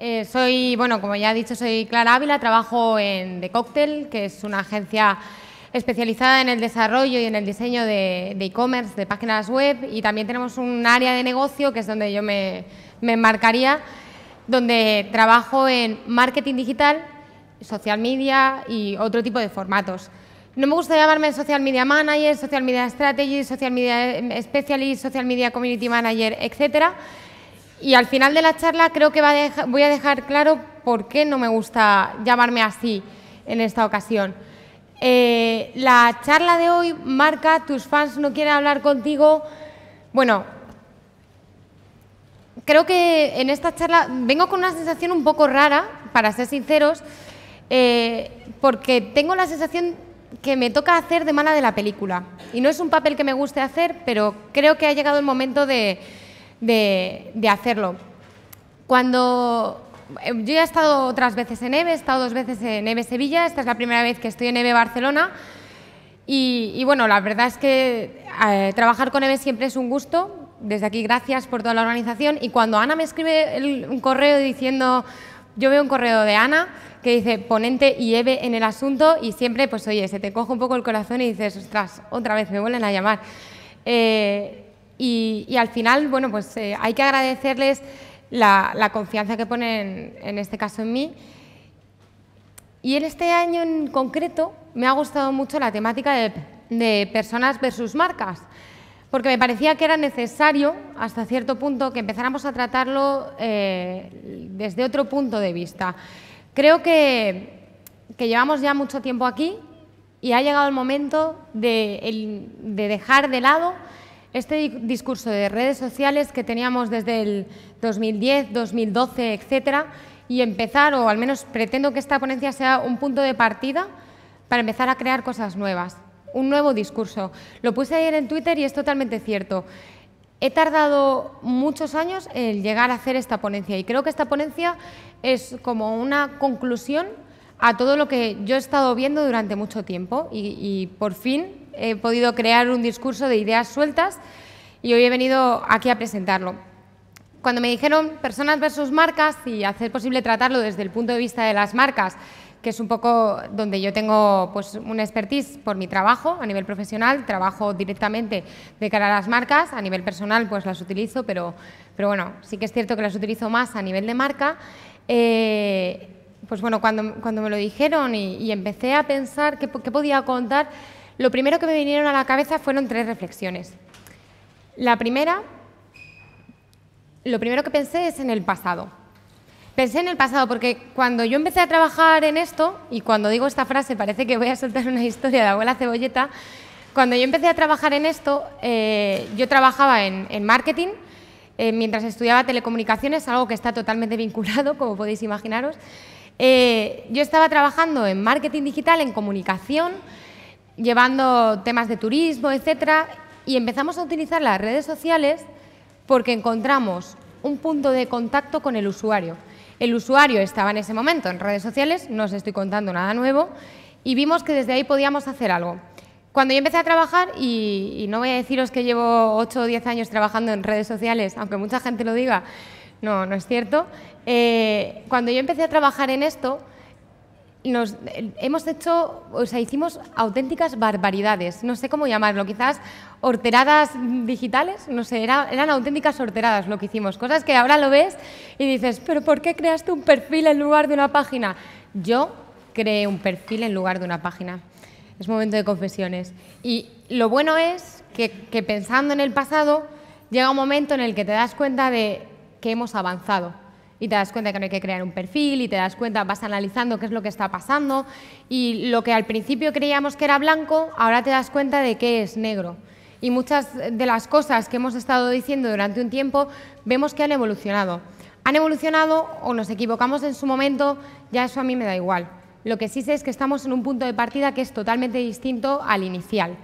Eh, soy, bueno, como ya he dicho, soy Clara Ávila, trabajo en The Cocktail, que es una agencia especializada en el desarrollo y en el diseño de e-commerce, de, páginas web, y también tenemos un área de negocio, que es donde yo me, me donde trabajo en marketing digital, social media y otro tipo de formatos. No me gusta llamarme social media manager, social media strategy, social media eh, specialist, social media community manager, etcétera, y al final de la charla creo que voy a dejar claro por qué no me gusta llamarme así en esta ocasión. Eh, la charla de hoy marca tus fans no quieren hablar contigo. Bueno, creo que en esta charla vengo con una sensación un poco rara, para ser sinceros, eh, porque tengo la sensación que me toca hacer de mala de la película. Y no es un papel que me guste hacer, pero creo que ha llegado el momento de, de, hacerlo. Cuando eh, yo ya he estado otras veces en EVE, he estado dos veces en EVE Sevilla, esta es la primera vez que estoy en EVE Barcelona y, bueno, la verdad es que eh, trabajar con EVE siempre es un gusto. Desde aquí gracias por toda la organización y cuando Ana me escribe un correo diciendo, yo veo un correo de Ana que dice ponente y EVE en el asunto y siempre pues oye, se te coge un poco el corazón y dices, ostras, otra vez me vuelven a llamar. Eh, y, al final, bueno, pues eh, hay que agradecerles la, confianza que ponen, en este caso, en mí. Y en este año en concreto me ha gustado mucho la temática de, personas versus marcas, porque me parecía que era necesario, hasta cierto punto, que empezáramos a tratarlo eh, desde otro punto de vista. Creo que, llevamos ya mucho tiempo aquí y ha llegado el momento de dejar de lado este discurso de redes sociales que teníamos desde el 2010, 2012, etcétera, y empezar, o al menos pretendo que esta ponencia sea un punto de partida para empezar a crear cosas nuevas, un nuevo discurso. Lo puse ayer en Twitter y es totalmente cierto. He tardado muchos años en llegar a hacer esta ponencia y creo que esta ponencia es como una conclusión a todo lo que yo he estado viendo durante mucho tiempo y, y por fin he podido crear un discurso de ideas sueltas y hoy he venido aquí a presentarlo. Cuando me dijeron personas versus marcas y hacer posible tratarlo desde el punto de vista de las marcas, que es un poco donde yo tengo pues, una expertise por mi trabajo a nivel profesional, trabajo directamente de cara a las marcas, a nivel personal pues las utilizo, pero, pero bueno, sí que es cierto que las utilizo más a nivel de marca. Eh, pues bueno, cuando, cuando, me lo dijeron y, empecé a pensar qué podía contar, lo primero que me vinieron a la cabeza fueron tres reflexiones. La primera, lo primero que pensé es en el pasado. Pensé en el pasado porque cuando yo empecé a trabajar en esto, y cuando digo esta frase parece que voy a soltar una historia de abuela cebolleta, cuando yo empecé a trabajar en esto, eh, yo trabajaba en, marketing, eh, mientras estudiaba telecomunicaciones, algo que está totalmente vinculado, como podéis imaginaros. Eh, yo estaba trabajando en marketing digital, en comunicación, llevando temas de turismo, etcétera, y empezamos a utilizar las redes sociales porque encontramos un punto de contacto con el usuario. El usuario estaba en ese momento en redes sociales, no os estoy contando nada nuevo, y vimos que desde ahí podíamos hacer algo. Cuando yo empecé a trabajar, y, no voy a deciros que llevo 8 o 10 años trabajando en redes sociales, aunque mucha gente lo diga, no, no es cierto, eh, cuando yo empecé a trabajar en esto, nos eh, hemos hecho, o sea, hicimos auténticas barbaridades, no sé cómo llamarlo, quizás horteradas digitales, no sé, eran auténticas horteradas lo que hicimos, cosas que ahora lo ves y dices, pero ¿por qué creaste un perfil en lugar de una página? Yo creé un perfil en lugar de una página, es momento de confesiones. Y lo bueno es que pensando en el pasado, llega un momento en el que te das cuenta de que hemos avanzado y te das cuenta que no hay que crear un perfil y te das cuenta, vas analizando qué es lo que está pasando y lo que al principio creíamos que era blanco, ahora te das cuenta de que es negro. Y muchas de las cosas que hemos estado diciendo durante un tiempo vemos que han evolucionado. Han evolucionado o nos equivocamos en su momento, ya eso a mí me da igual. Lo que sí sé es que estamos en un punto de partida que es totalmente distinto al inicial.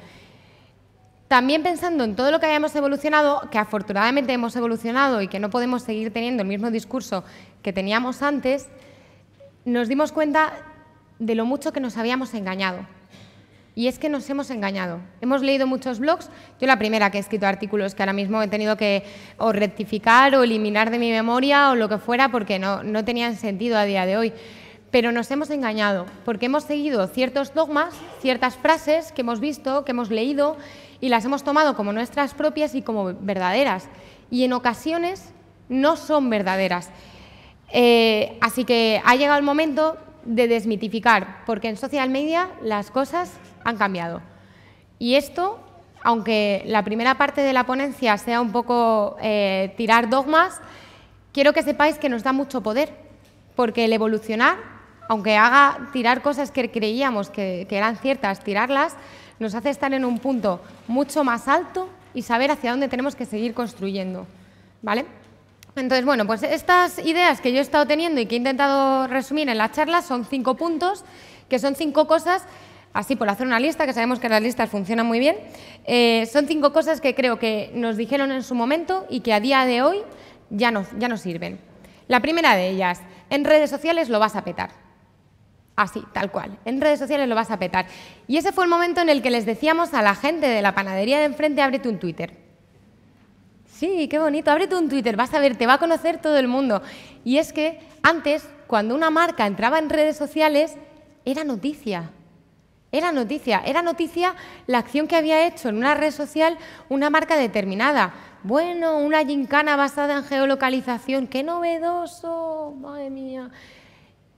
También pensando en todo lo que habíamos evolucionado, que afortunadamente hemos evolucionado y que no podemos seguir teniendo el mismo discurso que teníamos antes, nos dimos cuenta de lo mucho que nos habíamos engañado. Y es que nos hemos engañado. Hemos leído muchos blogs, yo la primera que he escrito artículos que ahora mismo he tenido que o rectificar o eliminar de mi memoria o lo que fuera porque no, no tenían sentido a día de hoy. Pero nos hemos engañado porque hemos seguido ciertos dogmas, ciertas frases que hemos visto, que hemos leído y las hemos tomado como nuestras propias y como verdaderas. Y en ocasiones no son verdaderas. Eh, así que ha llegado el momento de desmitificar, porque en social media las cosas han cambiado. Y esto, aunque la primera parte de la ponencia sea un poco eh, tirar dogmas, quiero que sepáis que nos da mucho poder, porque el evolucionar, aunque haga tirar cosas que creíamos que eran ciertas, tirarlas, nos hace estar en un punto mucho más alto y saber hacia dónde tenemos que seguir construyendo. ¿Vale? Entonces, bueno, pues estas ideas que yo he estado teniendo y que he intentado resumir en la charla son cinco puntos, que son cinco cosas, así por hacer una lista, que sabemos que las listas funcionan muy bien, eh, son cinco cosas que creo que nos dijeron en su momento y que a día de hoy ya ya no sirven. La primera de ellas, en redes sociales lo vas a petar así, tal cual. En redes sociales lo vas a petar. Y ese fue el momento en el que les decíamos a la gente de la panadería de enfrente, ábrete un Twitter. Sí, qué bonito, ábrete un Twitter, vas a ver, te va a conocer todo el mundo. Y es que antes, cuando una marca entraba en redes sociales, era noticia. Era noticia, era noticia la acción que había hecho en una red social una marca determinada. Bueno, una gincana basada en geolocalización, qué novedoso, madre mía.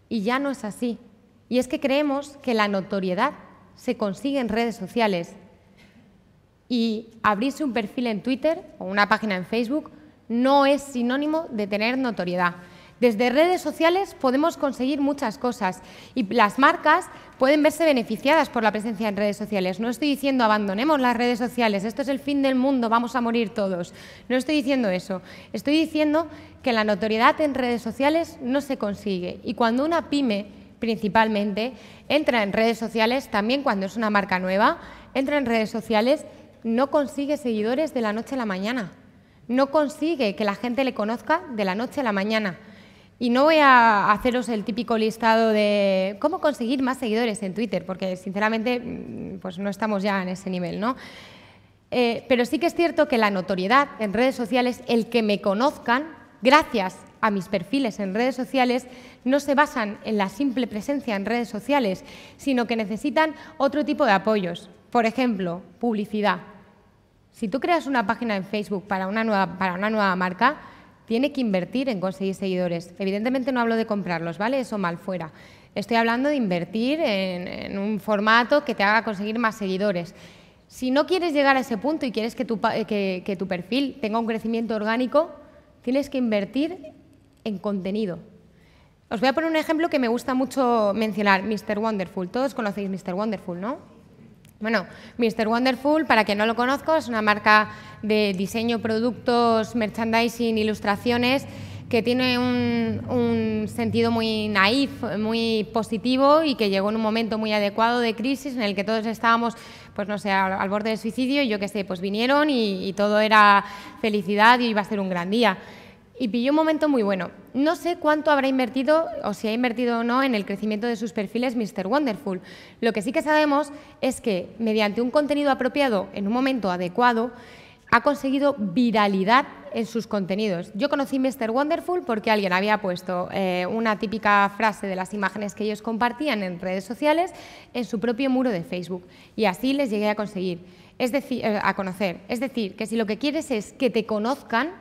Y ya no es así. Y es que creemos que la notoriedad se consigue en redes sociales y abrirse un perfil en Twitter o una página en Facebook no es sinónimo de tener notoriedad. Desde redes sociales podemos conseguir muchas cosas y las marcas pueden verse beneficiadas por la presencia en redes sociales. No estoy diciendo abandonemos las redes sociales, esto es el fin del mundo, vamos a morir todos. No estoy diciendo eso. Estoy diciendo que la notoriedad en redes sociales no se consigue y cuando una pyme principalmente, entra en redes sociales, también cuando es una marca nueva, entra en redes sociales, no consigue seguidores de la noche a la mañana, no consigue que la gente le conozca de la noche a la mañana. Y no voy a haceros el típico listado de cómo conseguir más seguidores en Twitter, porque sinceramente mm, pues no estamos ya en ese nivel, ¿no? Eh, pero sí que es cierto que la notoriedad en redes sociales, el que me conozcan, gracias a mis perfiles en redes sociales no se basan en la simple presencia en redes sociales, sino que necesitan otro tipo de apoyos. Por ejemplo, publicidad. Si tú creas una página en Facebook para una nueva, marca, tiene que invertir en conseguir seguidores. Evidentemente no hablo de comprarlos, ¿vale? Eso mal fuera. Estoy hablando de invertir en, un formato que te haga conseguir más seguidores. Si no quieres llegar a ese punto y quieres que tu, eh, que tu perfil tenga un crecimiento orgánico, tienes que invertir en contenido. Os voy a poner un ejemplo que me gusta mucho mencionar, Mr. Wonderful. Todos conocéis Mr. Wonderful, ¿no? Bueno, Mr. Wonderful, para quien no lo conozco, es una marca de diseño, productos, merchandising, ilustraciones, que tiene un, sentido muy naif, muy positivo y que llegó en un momento muy adecuado de crisis en el que todos estábamos, pues no sé, al, borde del suicidio y yo qué sé, pues vinieron y todo era felicidad y iba a ser un gran día. Y pilló un momento muy bueno. No sé cuánto habrá invertido o si ha invertido o no en el crecimiento de sus perfiles Mr. Wonderful. Lo que sí que sabemos es que mediante un contenido apropiado en un momento adecuado ha conseguido viralidad en sus contenidos. Yo conocí Mr. Wonderful porque alguien había puesto eh, una típica frase de las imágenes que ellos compartían en redes sociales en su propio muro de Facebook y así les llegué a conseguir, es decir, eh, a conocer. Es decir, que si lo que quieres es que te conozcan,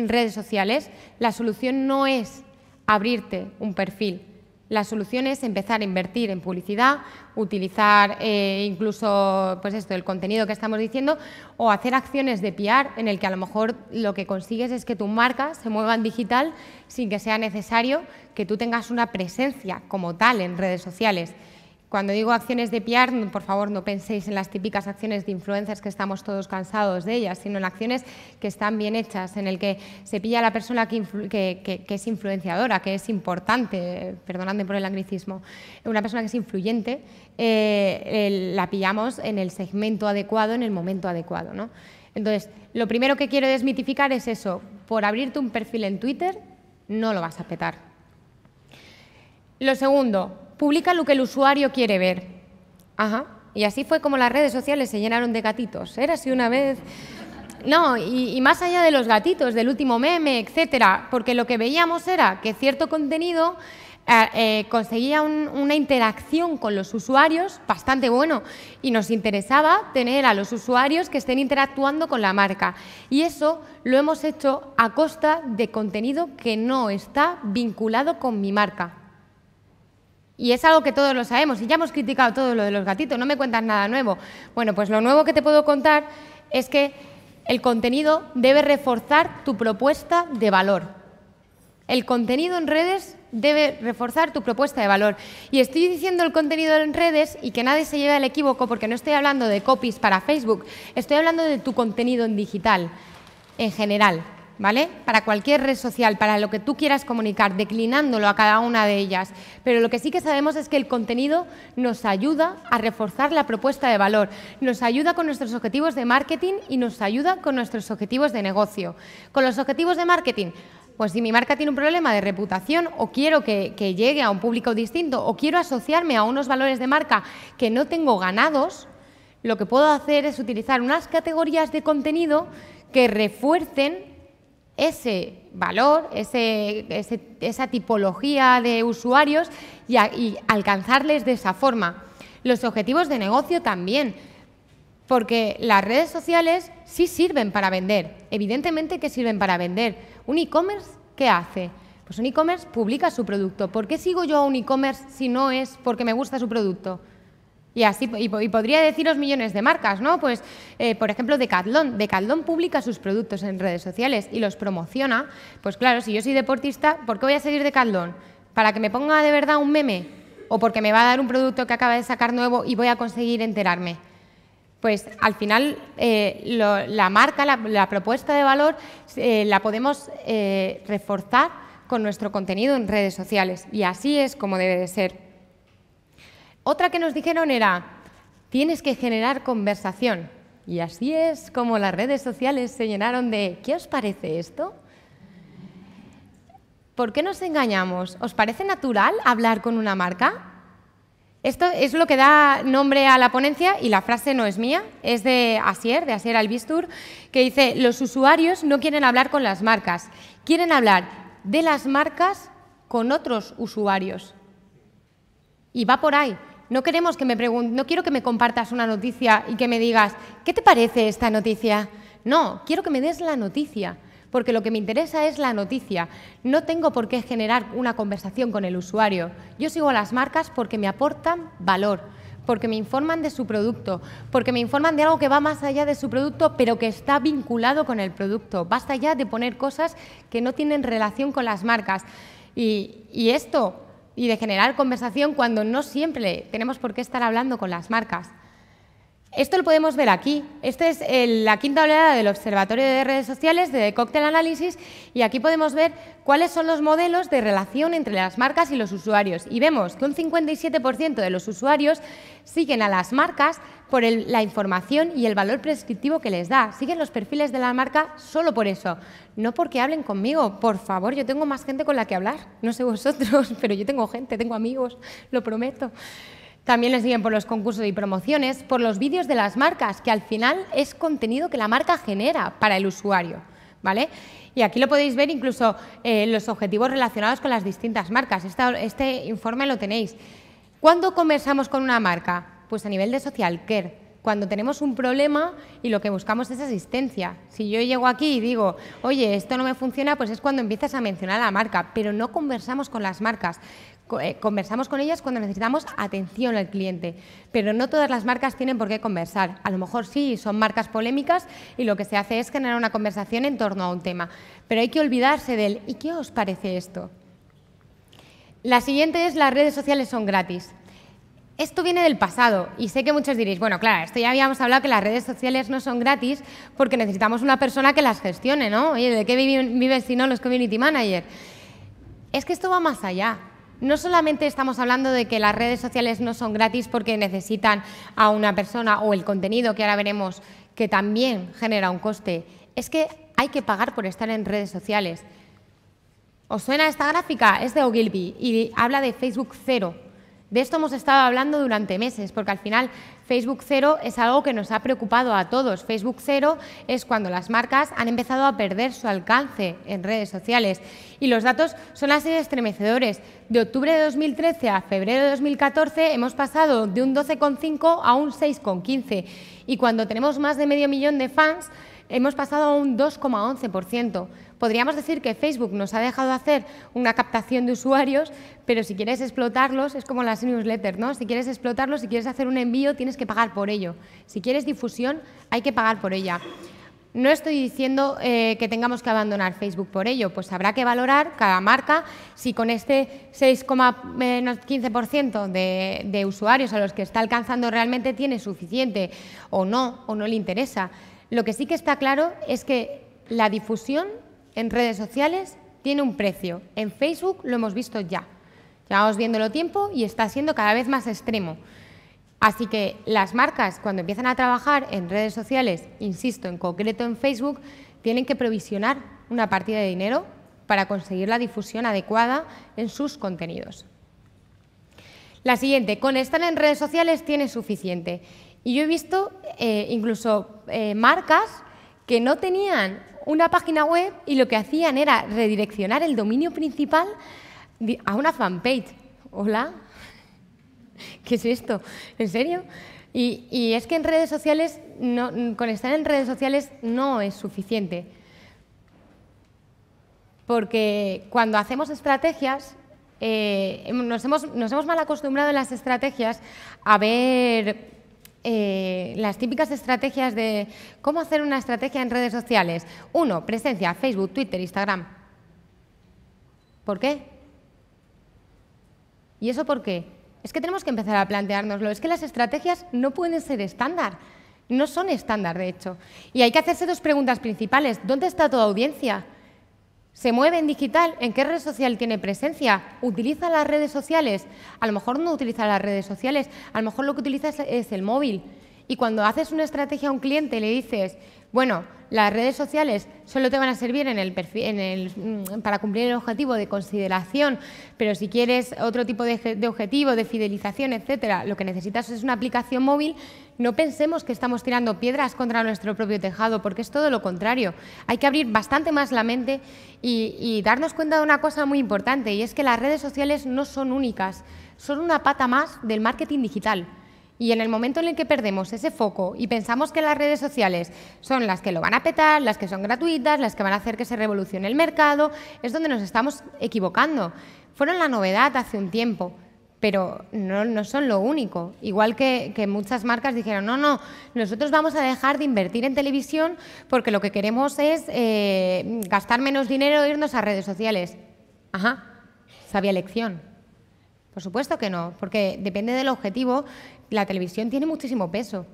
en redes sociales, la solución no es abrirte un perfil. La solución es empezar a invertir en publicidad, utilizar eh, incluso pues esto, el contenido que estamos diciendo o hacer acciones de PR en el que a lo mejor lo que consigues es que tu marca se mueva en digital sin que sea necesario que tú tengas una presencia como tal en redes sociales. Cuando digo acciones de PR, por favor no penséis en las típicas acciones de influencers que estamos todos cansados de ellas, sino en acciones que están bien hechas, en el que se pilla a la persona que, es influenciadora, que es importante, perdonadme por el anglicismo, una persona que es influyente, eh, la pillamos en el segmento adecuado, en el momento adecuado. Entonces, lo primero que quiero desmitificar es eso, por abrirte un perfil en Twitter no lo vas a petar. Lo segundo, publica lo que el usuario quiere ver. Y así fue como las redes sociales se llenaron de gatitos. Era así una vez. No, y, más allá de los gatitos, del último meme, etcétera, porque lo que veíamos era que cierto contenido eh, eh, conseguía una interacción con los usuarios bastante bueno y nos interesaba tener a los usuarios que estén interactuando con la marca. Y eso lo hemos hecho a costa de contenido que no está vinculado con mi marca. Y es algo que todos lo sabemos y ya hemos criticado todo lo de los gatitos, no me cuentas nada nuevo. Bueno, pues lo nuevo que te puedo contar es que el contenido debe reforzar tu propuesta de valor. El contenido en redes debe reforzar tu propuesta de valor. Y estoy diciendo el contenido en redes y que nadie se lleve al equívoco porque no estoy hablando de copies para Facebook, estoy hablando de tu contenido en digital, en general. ¿vale? Para cualquier red social, para lo que tú quieras comunicar, declinándolo a cada una de ellas. Pero lo que sí que sabemos es que el contenido nos ayuda a reforzar la propuesta de valor, nos ayuda con nuestros objetivos de marketing y nos ayuda con nuestros objetivos de negocio. Con los objetivos de marketing, pues si mi marca tiene un problema de reputación o quiero que, que, llegue a un público distinto o quiero asociarme a unos valores de marca que no tengo ganados, lo que puedo hacer es utilizar unas categorías de contenido que refuercen ese valor, esa tipología de usuarios y, y alcanzarles de esa forma. Los objetivos de negocio también, porque las redes sociales sí sirven para vender, evidentemente que sirven para vender. ¿Un e-commerce qué hace? Pues un e-commerce publica su producto. ¿Por qué sigo yo a un e-commerce si no es porque me gusta su producto? Y así podría deciros millones de marcas, ¿no? Pues, eh, por ejemplo, Decathlon. Decathlon publica sus productos en redes sociales y los promociona. Pues claro, si yo soy deportista, ¿por qué voy a seguir Decathlon? ¿Para que me ponga de verdad un meme? ¿O porque me va a dar un producto que acaba de sacar nuevo y voy a conseguir enterarme? Pues al final eh, la marca, la, propuesta de valor eh, la podemos reforzar con nuestro contenido en redes sociales y así es como debe de ser. Otra que nos dijeron era, tienes que generar conversación. Y así es como las redes sociales se llenaron de, ¿qué os parece esto? ¿Por qué nos engañamos? ¿Os parece natural hablar con una marca? Esto es lo que da nombre a la ponencia y la frase no es mía, es de Asier, de Asier Albistur, que dice, los usuarios no quieren hablar con las marcas, quieren hablar de las marcas con otros usuarios. Y va por ahí. No queremos que me no quiero que me compartas una noticia y que me digas, ¿qué te parece esta noticia? No, quiero que me des la noticia, porque lo que me interesa es la noticia. No tengo por qué generar una conversación con el usuario. Yo sigo a las marcas porque me aportan valor, porque me informan de su producto, porque me informan de algo que va más allá de su producto, pero que está vinculado con el producto. Basta ya de poner cosas que no tienen relación con las marcas. y esto y de generar conversación cuando no siempre tenemos por qué estar hablando con las marcas. Esto lo podemos ver aquí. Esta es la quinta oleada del Observatorio de Redes Sociales de Cocktail Analysis y aquí podemos ver cuáles son los modelos de relación entre las marcas y los usuarios. Y vemos que un 57% de los usuarios siguen a las marcas por la información y el valor prescriptivo que les da. Siguen los perfiles de la marca solo por eso, no porque hablen conmigo. Por favor, yo tengo más gente con la que hablar, no sé vosotros, pero yo tengo gente, tengo amigos, lo prometo. También les siguen por los concursos y promociones, por los vídeos de las marcas, que al final es contenido que la marca genera para el usuario. ¿Vale? Y aquí lo podéis ver incluso en eh, los objetivos relacionados con las distintas marcas. este informe lo tenéis. ¿Cuándo conversamos con una marca? pues a nivel de social care, cuando tenemos un problema y lo que buscamos es asistencia. Si yo llego aquí y digo, oye, esto no me funciona, pues es cuando empiezas a mencionar a la marca, pero no conversamos con las marcas. Eh, conversamos con ellas cuando necesitamos atención al cliente, pero no todas las marcas tienen por qué conversar. A lo mejor sí, son marcas polémicas y lo que se hace es generar una conversación en torno a un tema, pero hay que olvidarse del ¿y qué os parece esto? La siguiente es las redes sociales son gratis esto viene del pasado y sé que muchos diréis, bueno, claro, esto ya habíamos hablado que las redes sociales no son gratis porque necesitamos una persona que las gestione, ¿no? Oye, ¿de qué viven, si no los community managers? Es que esto va más allá. No solamente estamos hablando de que las redes sociales no son gratis porque necesitan a una persona o el contenido que ahora veremos que también genera un coste, es que hay que pagar por estar en redes sociales. ¿Os suena esta gráfica? Es de Ogilvy y habla de Facebook cero. De esto hemos estado hablando durante meses, porque al final Facebook Cero es algo que nos ha preocupado a todos. Facebook Cero es cuando las marcas han empezado a perder su alcance en redes sociales. Y los datos son así de estremecedores. De octubre de 2013 a febrero de 2014 hemos pasado de un 12,5 a un 6,15. Y cuando tenemos más de medio millón de fans, hemos pasado a un 2,11%. Podríamos decir que Facebook nos ha dejado hacer una captación de usuarios, pero si quieres explotarlos, es como las newsletters, ¿no? Si quieres explotarlos, si quieres hacer un envío, tienes que pagar por ello. Si quieres difusión, hay que pagar por ella. No estoy diciendo eh, que tengamos que abandonar Facebook por ello, pues habrá que valorar cada marca si con este 6,15% de usuarios a los que está alcanzando realmente tiene suficiente o no, o no le interesa. Lo que sí que está claro es que la difusión en redes sociales tiene un precio. En Facebook lo hemos visto ya. Llevamos viéndolo tiempo y está siendo cada vez más extremo. Así que las marcas, cuando empiezan a trabajar en redes sociales, insisto, en concreto en Facebook, tienen que provisionar una partida de dinero para conseguir la difusión adecuada en sus contenidos. La siguiente, con estar en redes sociales tiene suficiente. Y yo he visto eh, incluso eh, marcas que no tenían una página web y lo que hacían era redireccionar el dominio principal a una fanpage. Hola, ¿qué es esto? ¿En serio? Y, es que en redes sociales, con estar en redes sociales no es suficiente. Porque cuando hacemos estrategias, eh, nos, nos hemos mal acostumbrado en las estrategias a ver eh, las típicas estrategias de cómo hacer una estrategia en redes sociales. Uno, presencia, Facebook, Twitter, Instagram. ¿Por qué? ¿Y eso por qué? Es que tenemos que empezar a planteárnoslo. Es que las estrategias no pueden ser estándar. No son estándar, de hecho. Y hay que hacerse dos preguntas principales. ¿Dónde está tu audiencia? se mueve en digital, ¿en qué red social tiene presencia? ¿Utiliza las redes sociales? A lo mejor no utiliza las redes sociales, a lo mejor lo que utiliza es, el móvil. Y cuando haces una estrategia a un cliente y le dices, bueno, las redes sociales solo te van a servir en el mm, para cumplir el objetivo de consideración, pero si quieres otro tipo de, objetivo, de fidelización, etcétera, lo que necesitas es una aplicación móvil. No pensemos que estamos tirando piedras contra nuestro propio tejado, porque es todo lo contrario. Hay que abrir bastante más la mente y darnos cuenta de una cosa muy importante, y es que las redes sociales no son únicas, son una pata más del marketing digital. Y en el momento en el que perdemos ese foco y pensamos que las redes sociales son las que lo van a petar, las que son gratuitas, las que van a hacer que se revolucione el mercado, es donde nos estamos equivocando. Fueron la novedad hace un tiempo, pero no, son lo único. Igual que, muchas marcas dijeron, no, no, nosotros vamos a dejar de invertir en televisión porque lo que queremos es eh, gastar menos dinero e irnos a redes sociales. Ajá, sabía lección. Por supuesto que no, porque depende del objetivo, la televisión tiene muchísimo peso.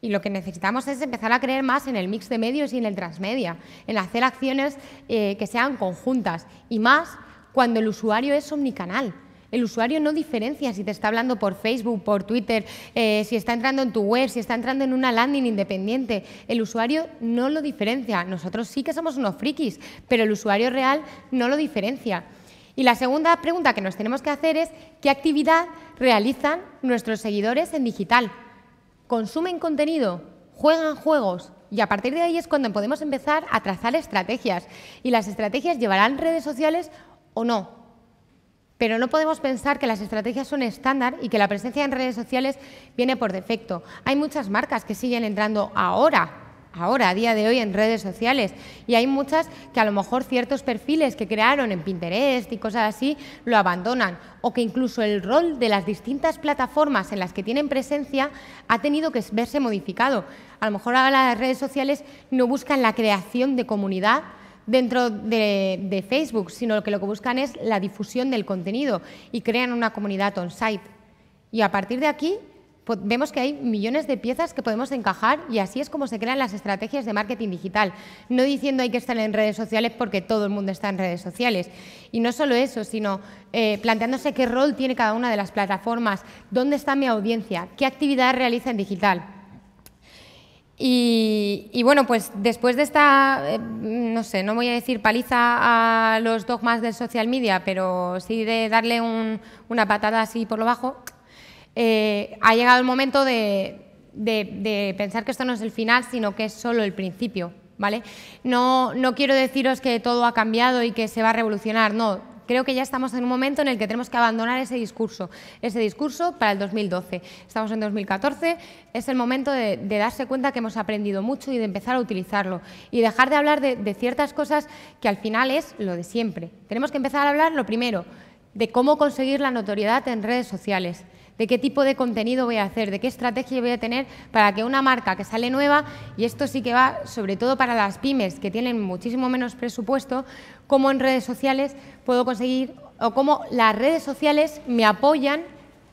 Y lo que necesitamos es empezar a creer más en el mix de medios y en el transmedia, en hacer acciones eh, que sean conjuntas. Y más cuando el usuario es omnicanal. El usuario no diferencia si te está hablando por Facebook, por Twitter, eh, si está entrando en tu web, si está entrando en una landing independiente. El usuario no lo diferencia. Nosotros sí que somos unos frikis, pero el usuario real no lo diferencia. Y la segunda pregunta que nos tenemos que hacer es qué actividad realizan nuestros seguidores en digital. ¿Consumen contenido? ¿Juegan juegos? Y a partir de ahí es cuando podemos empezar a trazar estrategias. Y las estrategias llevarán redes sociales o no. Pero no podemos pensar que las estrategias son estándar y que la presencia en redes sociales viene por defecto. Hay muchas marcas que siguen entrando ahora ahora, a día de hoy, en redes sociales. Y hay muchas que a lo mejor ciertos perfiles que crearon en Pinterest y cosas así lo abandonan. O que incluso el rol de las distintas plataformas en las que tienen presencia ha tenido que verse modificado. A lo mejor ahora las redes sociales no buscan la creación de comunidad dentro de, Facebook, sino que lo que buscan es la difusión del contenido y crean una comunidad on-site. Y a partir de aquí vemos que hay millones de piezas que podemos encajar y así es como se crean las estrategias de marketing digital. No diciendo hay que estar en redes sociales porque todo el mundo está en redes sociales. Y no solo eso, sino eh, planteándose qué rol tiene cada una de las plataformas, dónde está mi audiencia, qué actividad realiza en digital. Y, bueno, pues después de esta, eh, no sé, no voy a decir paliza a los dogmas del social media, pero sí de darle una patada así por lo bajo, eh, ha llegado el momento de, pensar que esto no es el final, sino que es solo el principio. ¿vale? No, quiero deciros que todo ha cambiado y que se va a revolucionar, no, creo que ya estamos en un momento en el que tenemos que abandonar ese discurso, ese discurso para el 2012. Estamos en 2014, es el momento de, darse cuenta que hemos aprendido mucho y de empezar a utilizarlo y dejar de hablar de, de, ciertas cosas que al final es lo de siempre. Tenemos que empezar a hablar lo primero, de cómo conseguir la notoriedad en redes sociales de qué tipo de contenido voy a hacer, de qué estrategia voy a tener para que una marca que sale nueva, y esto sí que va sobre todo para las pymes que tienen muchísimo menos presupuesto, cómo en redes sociales puedo conseguir o cómo las redes sociales me apoyan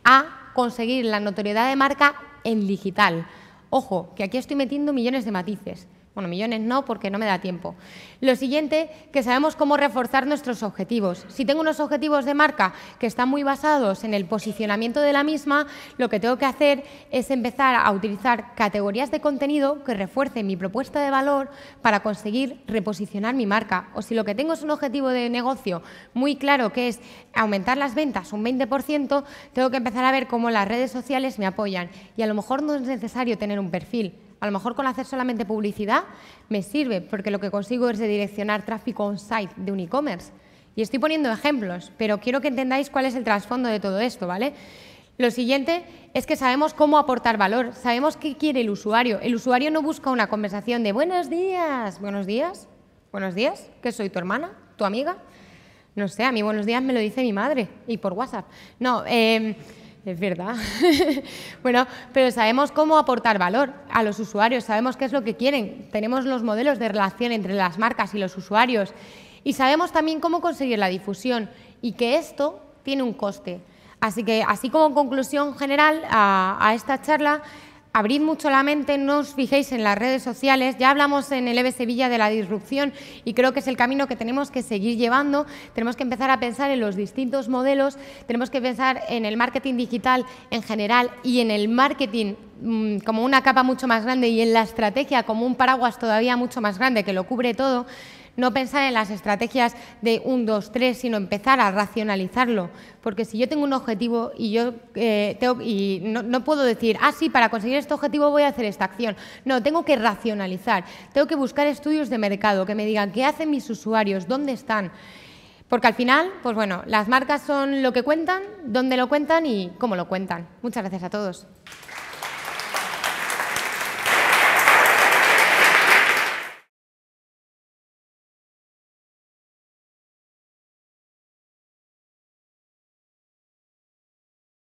a conseguir la notoriedad de marca en digital. Ojo, que aquí estoy metiendo millones de matices. Bueno, millones no, porque no me da tiempo. Lo siguiente, que sabemos cómo reforzar nuestros objetivos. Si tengo unos objetivos de marca que están muy basados en el posicionamiento de la misma, lo que tengo que hacer es empezar a utilizar categorías de contenido que refuercen mi propuesta de valor para conseguir reposicionar mi marca. O si lo que tengo es un objetivo de negocio muy claro, que es aumentar las ventas un 20%, tengo que empezar a ver cómo las redes sociales me apoyan. Y a lo mejor no es necesario tener un perfil a lo mejor con hacer solamente publicidad me sirve, porque lo que consigo es redireccionar tráfico on-site de un e-commerce. Y estoy poniendo ejemplos, pero quiero que entendáis cuál es el trasfondo de todo esto, ¿vale? Lo siguiente es que sabemos cómo aportar valor, sabemos qué quiere el usuario. El usuario no busca una conversación de buenos días, buenos días, buenos días, que soy tu hermana, tu amiga. No sé, a mí buenos días me lo dice mi madre y por WhatsApp. No, em, es verdad. bueno, pero sabemos cómo aportar valor a los usuarios, sabemos qué es lo que quieren, tenemos los modelos de relación entre las marcas y los usuarios y sabemos también cómo conseguir la difusión y que esto tiene un coste. Así que, así como conclusión general a, esta charla, abrid mucho la mente, no os fijéis en las redes sociales. Ya hablamos en el EVE Sevilla de la disrupción y creo que es el camino que tenemos que seguir llevando. Tenemos que empezar a pensar en los distintos modelos, tenemos que pensar en el marketing digital en general y en el marketing mm, como una capa mucho más grande y en la estrategia como un paraguas todavía mucho más grande que lo cubre todo. No pensar en las estrategias de un, dos, tres, sino empezar a racionalizarlo. Porque si yo tengo un objetivo y yo eh, y no, no, puedo decir, ah, sí, para conseguir este objetivo voy a hacer esta acción. No, tengo que racionalizar. Tengo que buscar estudios de mercado que me digan qué hacen mis usuarios, dónde están. Porque al final, pues bueno, las marcas son lo que cuentan, dónde lo cuentan y cómo lo cuentan. Muchas gracias a todos.